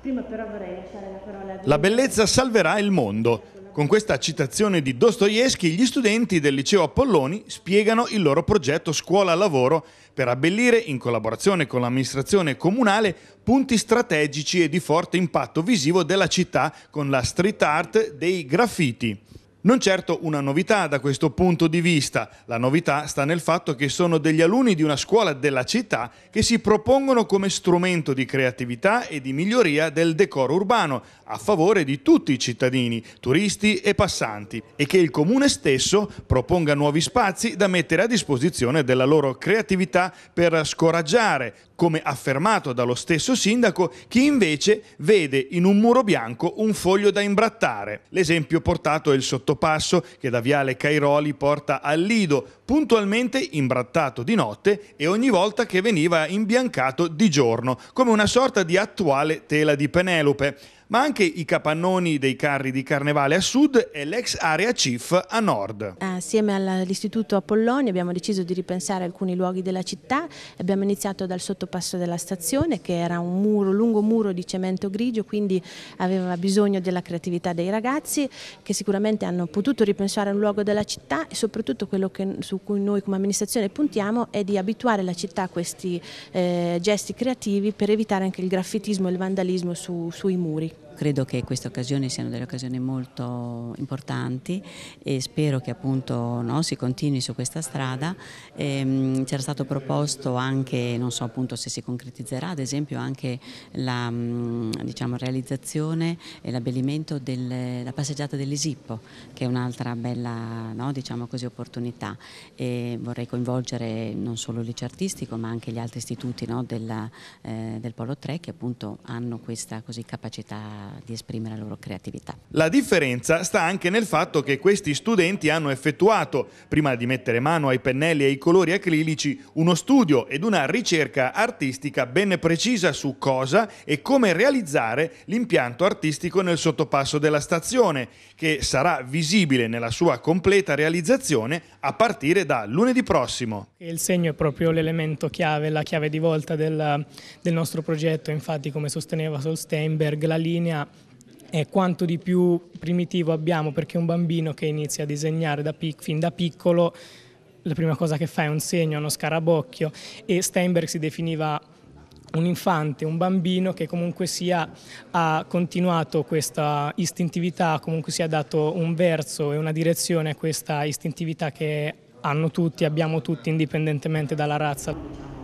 Prima però vorrei lasciare la parola a... La bellezza salverà il mondo. Con questa citazione di Dostoevsky, gli studenti del liceo Apolloni spiegano il loro progetto scuola-lavoro per abbellire, in collaborazione con l'amministrazione comunale, punti strategici e di forte impatto visivo della città con la street art dei graffiti. Non certo una novità da questo punto di vista, la novità sta nel fatto che sono degli alunni di una scuola della città che si propongono come strumento di creatività e di miglioria del decoro urbano a favore di tutti i cittadini, turisti e passanti e che il comune stesso proponga nuovi spazi da mettere a disposizione della loro creatività per scoraggiare, come affermato dallo stesso sindaco, chi invece vede in un muro bianco un foglio da imbrattare. L'esempio portato è il sottofondo passo che da Viale Cairoli porta al Lido, puntualmente imbrattato di notte e ogni volta che veniva imbiancato di giorno, come una sorta di attuale tela di Penelope ma anche i capannoni dei carri di carnevale a sud e l'ex area CIF a nord. Eh, assieme all'Istituto Apolloni abbiamo deciso di ripensare alcuni luoghi della città, abbiamo iniziato dal sottopasso della stazione che era un muro, lungo muro di cemento grigio, quindi aveva bisogno della creatività dei ragazzi che sicuramente hanno potuto ripensare un luogo della città e soprattutto quello che, su cui noi come amministrazione puntiamo è di abituare la città a questi eh, gesti creativi per evitare anche il graffitismo e il vandalismo su, sui muri credo che queste occasioni siano delle occasioni molto importanti e spero che appunto no, si continui su questa strada. Ehm, c'era stato proposto anche, non so appunto se si concretizzerà, ad esempio anche la mm, diciamo, realizzazione e l'abbellimento della passeggiata dell'Isippo, che è un'altra bella no, diciamo così, opportunità. E vorrei coinvolgere non solo il liceo artistico ma anche gli altri istituti no, della, eh, del Polo 3 che appunto hanno questa così, capacità di esprimere la loro creatività. La differenza sta anche nel fatto che questi studenti hanno effettuato, prima di mettere mano ai pennelli e ai colori acrilici, uno studio ed una ricerca artistica ben precisa su cosa e come realizzare l'impianto artistico nel sottopasso della stazione, che sarà visibile nella sua completa realizzazione a partire da lunedì prossimo. Il segno è proprio l'elemento chiave, la chiave di volta del, del nostro progetto, infatti come sosteneva Solsteinberg la linea è quanto di più primitivo abbiamo perché un bambino che inizia a disegnare da fin da piccolo la prima cosa che fa è un segno, uno scarabocchio e Steinberg si definiva un infante, un bambino che comunque sia ha continuato questa istintività, comunque sia dato un verso e una direzione a questa istintività che hanno tutti, abbiamo tutti indipendentemente dalla razza.